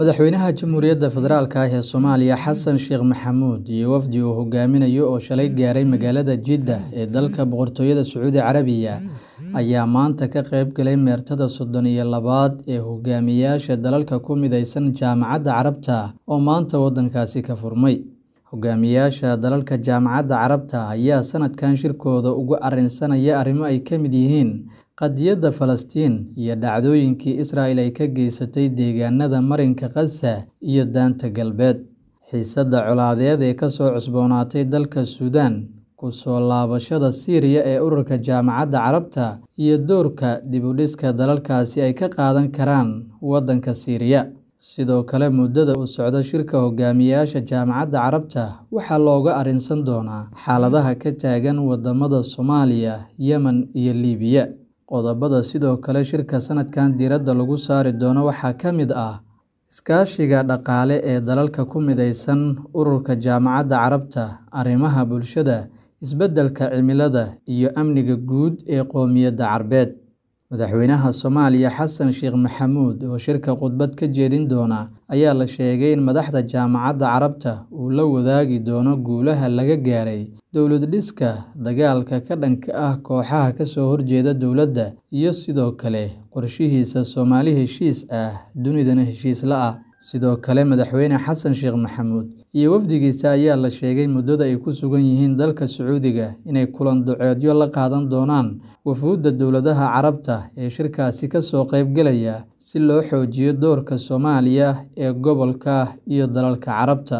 madaxweynaha jamhuuriyadda federaalka ah ee soomaaliya xasan sheekh maxamuud iyo wafdi uu hogaaminayo oo shalay gaaray magaalada jidda ee dalka boqortooyada sacuudi carabiya ayaa maanta ka qayb galay meertada soddon iyo labaad ee hogaamiyaasha dalalka ku midaysan jaamacadda carabta oo maanta waddankaasi ka furmay Hogaamiyaasha dalalka Jaamacadda Carabta ayaa sanadkan shirkooda ugu arrinsanaya arrimo ay ka mid yihiin qadiyadda Falastiin iyo dhacdooyinkii Israa'il ay ka geysatay deegaanada marinka Gaza iyo daanta Galbeed. Xiisadda colaadeed ee ka soo cusboonaatay dalka Suudaan, ku soo laabashada Siiriya ee ururka Jaamacadda Carabta, iyo doorka dib u dhiska dalalkaasi ay ka qaadan karaan waddanka Siiriya sidoo kale muddada uu socdo shirka hogaamiyayaasha jaamacadda carabta waxaa looga arrinsan doonaa xaaladaha ka taagan wadamada soomaaliya yemen iyo liibiya qodobada sidoo kale shirka sanadkan diiradda lagu saari doono waxaa ka mid ah iskaashiga dhaqaale ee dalalka ku midaysan ururka jaamacadda carabta arrimaha bulshada isbeddelka cimilada iyo amniga guud ee qoomiyadda carbeed madaxweynaha soomaaliya xasan sheekh maxamuud oo shirka khudbad ka jeedin doona ayaa la sheegay in madaxda jaamacadda carabta uu la wadaagi doono guulaha laga gaaray dowlad dhiska dagaalka ka dhanka ah kooxaha kasoo horjeeda dowladda iyo sidoo kale qorshihiisa soomaali heshiis ah dunidana heshiisla ah sidoo kale madaxweyne xasan sheekh maxamuud iyo wafdigiisa ayaa la sheegay muddada ay ku sugan yihiin dalka sacuudiga inay kulan duceedyo la qaadan doonaan wafuudda dowladaha carabta ee shirkaasi ka soo qaybgelaya si loo xoojiyo doorka soomaaliya ee gobolka iyo dalalka carabta